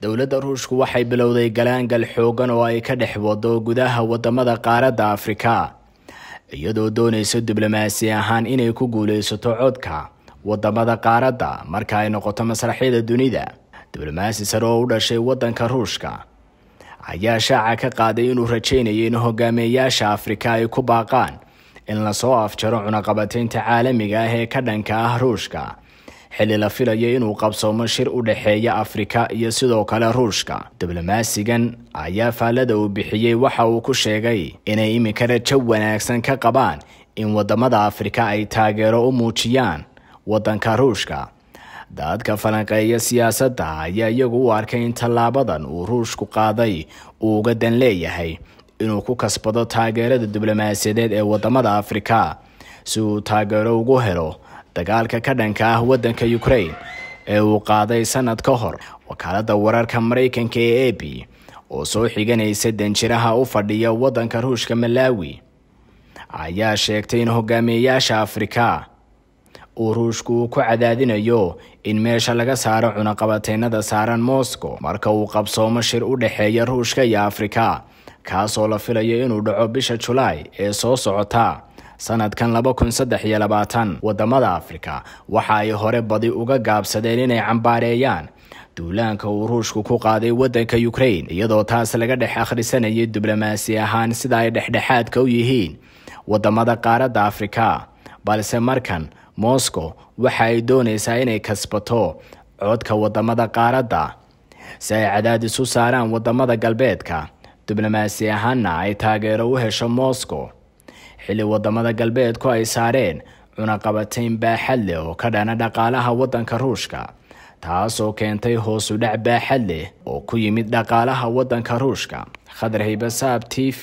dowladda ruushku waxay bilowday galaangal xoogan oo ay ka dhex wado gudaha wadamada qaaradda afrika iyadoo doonaysa diblomaasi ahaan inay ku guulaysato codka wadamada qaaradda marka ay noqoto masraxyada dunida diblomaasi sare oo u dhashay wadanka ruushka ayaa shaaca ka qaaday inuu rajeynaya in hogaameeyaasha afrika ay ku baaqaan in lasoo afjaro cunaqabateynta caalamiga ah ee ka dhanka ah ruushka xilli la filayo inuu qabsoomo shir u dhexeeya afrika iyo sidoo kale ruushka diblomaasigan ayaa faallada uu bixiyey waxa uu ku sheegay inay iminka rajo wanaagsan ka qabaan in waddamada afrika ay taageero u muujiyaan waddanka ruushka dadka falanqeeya siyaasadda ayaa iyagu u arkay in tallaabadan uu ruushku qaaday uu uga dan leeyahay inuu ku kasbado taageerada diblomaasiyadeed ee waddamada afrika si uu taageero ugu helo dagaalka ka dhanka ah waddanka ukrain ee uu qaaday sanad ka hor wakaaladda wararka maraykanka ee a b oo soo xiganaysa danjiraha u fadhiya waddanka ruushka malaawi ayaa sheegtay in hogaamiyeyaasha afrika uu ruushku uu ku cadaadinayo in meesha laga saaro cunaqabateennada saaran moscow marka uu qabsoomo shir u dhexeeya ruushka iyo afrika kaasoo la filayo inuu dhaco bisha julaay ee soo socota sanadkan laba wadamada afrika waxa ay hore badi uga gaabsadeen inay cambaareeyaan duulaanka uu ruushku ku qaaday wadanka ukrain iyadoo taas laga dhex akhrisanayay diblomaasi ahaan sida ay dhexdhexaadka u yihiin wadamada qaaradda afrika balse markan moscow waxa ay doonaysaa inay kasbato codka waddamada qaaradda si ay cadaadis u saaraan wadamada galbeedka diblomaasi ahaana ay taageero u hesho moscow xilli waddamada galbeedku ay saareen cunaqabatayn baaxad leh oo ka dhana dhaqaalaha waddanka ruushka taasoo keentay hoosu dhac baaxad leh oo ku yimid dhaqaalaha waddanka ruushka khadar haybasaab t v